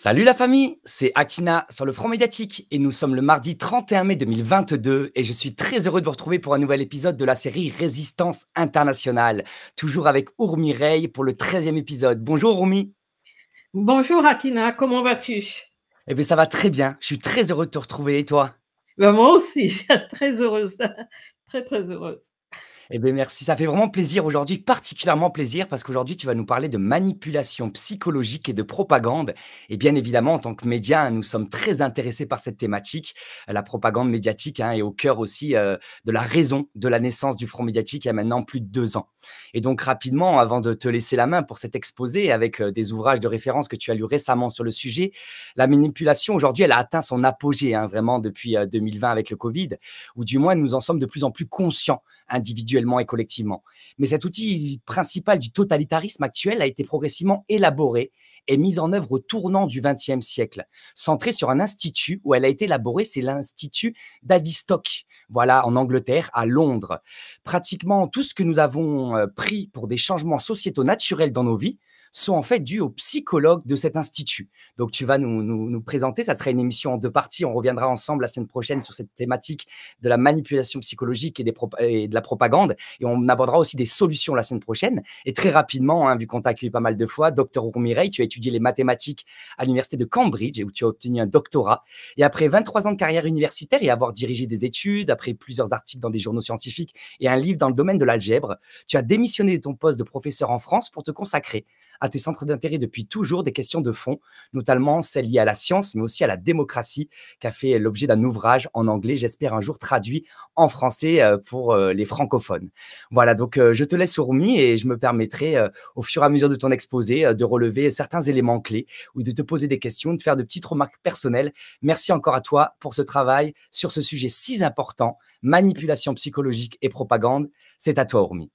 Salut la famille, c'est Akina sur le front médiatique et nous sommes le mardi 31 mai 2022 et je suis très heureux de vous retrouver pour un nouvel épisode de la série Résistance internationale, toujours avec Ourmi Rey pour le 13e épisode. Bonjour Ourmi. Bonjour Akina, comment vas-tu Eh bien ça va très bien, je suis très heureux de te retrouver et toi ben, Moi aussi, très heureuse, très très heureuse. Eh bien, merci. Ça fait vraiment plaisir aujourd'hui, particulièrement plaisir, parce qu'aujourd'hui, tu vas nous parler de manipulation psychologique et de propagande. Et bien évidemment, en tant que média, hein, nous sommes très intéressés par cette thématique. Euh, la propagande médiatique hein, est au cœur aussi euh, de la raison de la naissance du Front médiatique il y a maintenant plus de deux ans. Et donc, rapidement, avant de te laisser la main pour cet exposé avec euh, des ouvrages de référence que tu as lu récemment sur le sujet, la manipulation aujourd'hui, elle a atteint son apogée hein, vraiment depuis 2020 avec le Covid, ou du moins, nous en sommes de plus en plus conscients individuellement et collectivement. Mais cet outil principal du totalitarisme actuel a été progressivement élaboré et mis en œuvre au tournant du XXe siècle, centré sur un institut où elle a été élaborée, c'est l'Institut d'Avistock, voilà, en Angleterre, à Londres. Pratiquement tout ce que nous avons euh, pris pour des changements sociétaux naturels dans nos vies, sont en fait dus aux psychologues de cet institut. Donc tu vas nous, nous, nous présenter, ça serait une émission en deux parties, on reviendra ensemble la semaine prochaine sur cette thématique de la manipulation psychologique et, des de la propagande, et on abordera aussi des solutions la semaine prochaine. Et très rapidement, hein, vu qu'on t'a accueilli pas mal de fois, docteur Mireille, tu as étudié les mathématiques à l'université de Cambridge où tu as obtenu un doctorat. Et après 23 ans de carrière universitaire et avoir dirigé des études, après plusieurs articles dans des journaux scientifiques et un livre dans le domaine de l'algèbre, tu as démissionné de ton poste de professeur en France pour te consacrer à tes centres d'intérêt depuis toujours des questions de fond, notamment celles liées à la science, mais aussi à la démocratie, qui a fait l'objet d'un ouvrage en anglais, j'espère un jour traduit en français euh, pour euh, les francophones. Voilà, donc euh, je te laisse Rumi, et je me permettrai au fur et à mesure de ton exposé de relever certains éléments clés ou de te poser des questions, de faire de petites remarques personnelles. Merci encore à toi pour ce travail sur ce sujet si important, manipulation psychologique et propagande. C'est à toi Rumi.